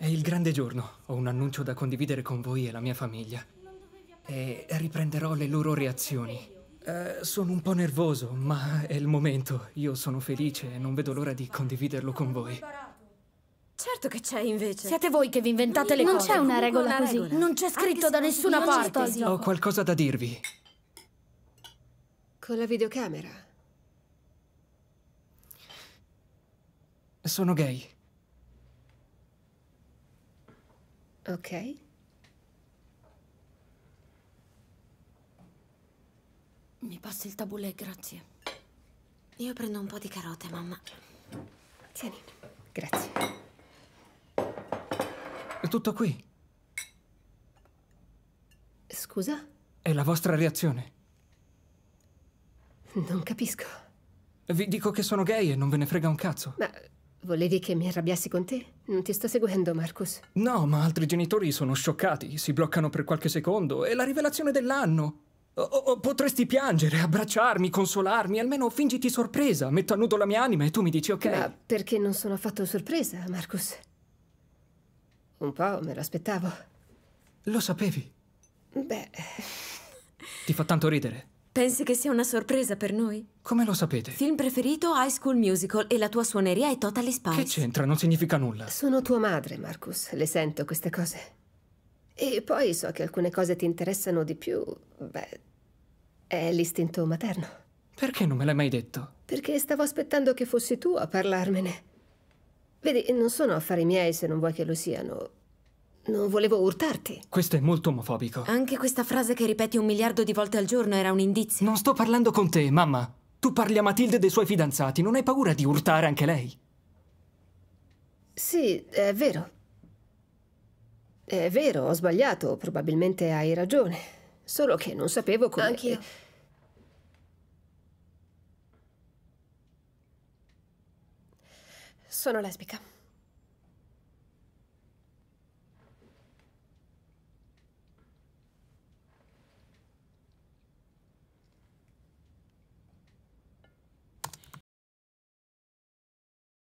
È il grande giorno. Ho un annuncio da condividere con voi e la mia famiglia. E riprenderò le loro reazioni. Eh, sono un po' nervoso, ma è il momento. Io sono felice e non vedo l'ora di condividerlo con voi. Certo che c'è invece. Siete voi che vi inventate le non cose. Non c'è una regola così. Non c'è scritto da nessuna parte. Ho qualcosa da dirvi. Con la videocamera. Sono gay. ok mi passi il tabulè grazie io prendo un po' di carote mamma tieni grazie è tutto qui scusa è la vostra reazione non capisco vi dico che sono gay e non ve ne frega un cazzo ma Volevi che mi arrabbiassi con te? Non ti sto seguendo, Marcus. No, ma altri genitori sono scioccati, si bloccano per qualche secondo. È la rivelazione dell'anno. O, o, potresti piangere, abbracciarmi, consolarmi, almeno fingiti sorpresa. Metto a nudo la mia anima e tu mi dici ok. Ma perché non sono affatto sorpresa, Marcus? Un po' me lo aspettavo. Lo sapevi? Beh... Ti fa tanto ridere? Pensi che sia una sorpresa per noi? Come lo sapete? Film preferito High School Musical e la tua suoneria è Totally Spice. Che c'entra? Non significa nulla. Sono tua madre, Marcus. Le sento queste cose. E poi so che alcune cose ti interessano di più. Beh, è l'istinto materno. Perché non me l'hai mai detto? Perché stavo aspettando che fossi tu a parlarmene. Vedi, non sono affari miei se non vuoi che lo siano. Non volevo urtarti. Questo è molto omofobico. Anche questa frase che ripeti un miliardo di volte al giorno era un indizio. Non sto parlando con te, mamma. Tu parli a Matilde dei suoi fidanzati. Non hai paura di urtare anche lei? Sì, è vero. È vero, ho sbagliato. Probabilmente hai ragione. Solo che non sapevo come... Anch'io. Sono lesbica.